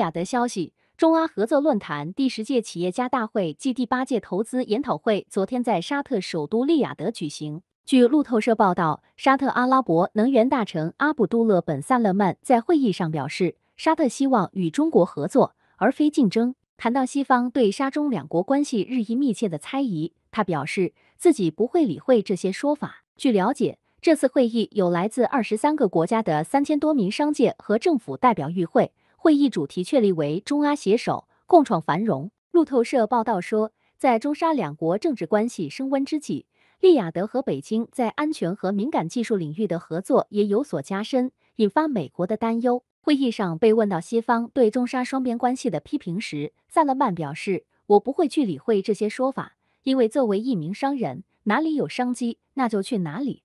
亚德消息：中阿合作论坛第十届企业家大会暨第八届投资研讨会昨天在沙特首都利雅得举行。据路透社报道，沙特阿拉伯能源大臣阿卜杜勒本萨勒曼在会议上表示，沙特希望与中国合作，而非竞争。谈到西方对沙中两国关系日益密切的猜疑，他表示自己不会理会这些说法。据了解，这次会议有来自二十三个国家的三千多名商界和政府代表与会。会议主题确立为“中阿携手，共创繁荣”。路透社报道说，在中沙两国政治关系升温之际，利雅得和北京在安全和敏感技术领域的合作也有所加深，引发美国的担忧。会议上被问到西方对中沙双边关系的批评时，萨勒曼表示：“我不会去理会这些说法，因为作为一名商人，哪里有商机，那就去哪里。”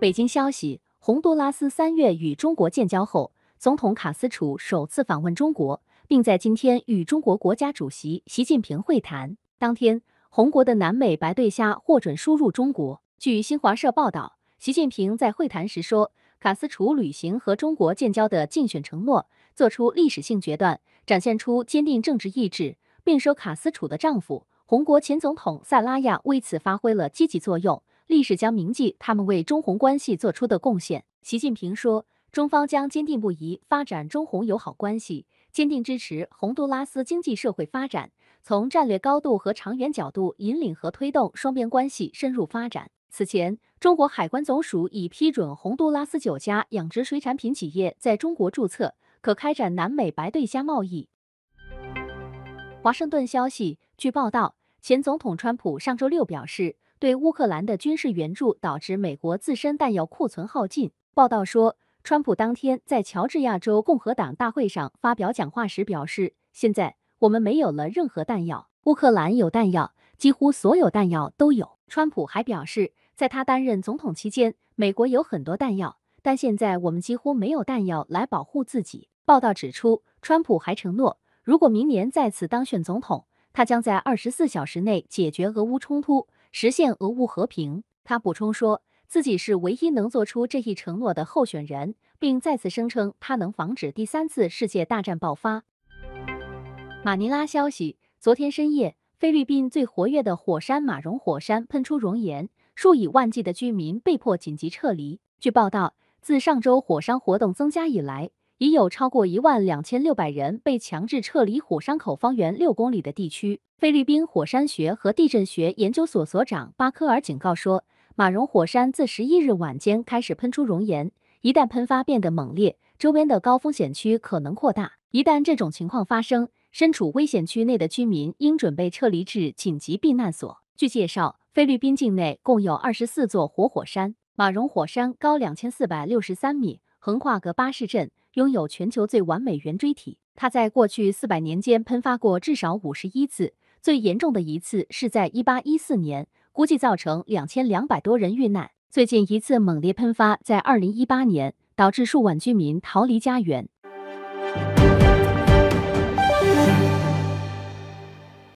北京消息：洪都拉斯三月与中国建交后。总统卡斯楚首次访问中国，并在今天与中国国家主席习近平会谈。当天，红国的南美白对虾获准输入中国。据新华社报道，习近平在会谈时说：“卡斯楚履行和中国建交的竞选承诺，做出历史性决断，展现出坚定政治意志。”并说卡斯楚的丈夫红国前总统萨拉亚为此发挥了积极作用，历史将铭记他们为中红关系做出的贡献。”习近平说。中方将坚定不移发展中红友好关系，坚定支持洪都拉斯经济社会发展，从战略高度和长远角度引领和推动双边关系深入发展。此前，中国海关总署已批准洪都拉斯九家养殖水产品企业在中国注册，可开展南美白对虾贸易。华盛顿消息：据报道，前总统川普上周六表示，对乌克兰的军事援助导致美国自身弹药库存耗尽。报道说。川普当天在乔治亚州共和党大会上发表讲话时表示：“现在我们没有了任何弹药，乌克兰有弹药，几乎所有弹药都有。”川普还表示，在他担任总统期间，美国有很多弹药，但现在我们几乎没有弹药来保护自己。报道指出，川普还承诺，如果明年再次当选总统，他将在二十四小时内解决俄乌冲突，实现俄乌和平。他补充说。自己是唯一能做出这一承诺的候选人，并再次声称他能防止第三次世界大战爆发。马尼拉消息：昨天深夜，菲律宾最活跃的火山马荣火山喷出熔岩，数以万计的居民被迫紧急撤离。据报道，自上周火山活动增加以来，已有超过一万两千六百人被强制撤离火山口方圆六公里的地区。菲律宾火山学和地震学研究所所长巴科尔警告说。马荣火山自十一日晚间开始喷出熔岩，一旦喷发变得猛烈，周边的高风险区可能扩大。一旦这种情况发生，身处危险区内的居民应准备撤离至紧急避难所。据介绍，菲律宾境内共有二十四座活火山，马荣火山高两千四百六十三米，横跨格巴市镇，拥有全球最完美圆锥体。它在过去四百年间喷发过至少五十一次，最严重的一次是在一八一四年。估计造成两千两百多人遇难。最近一次猛烈喷发在2018年，导致数万居民逃离家园。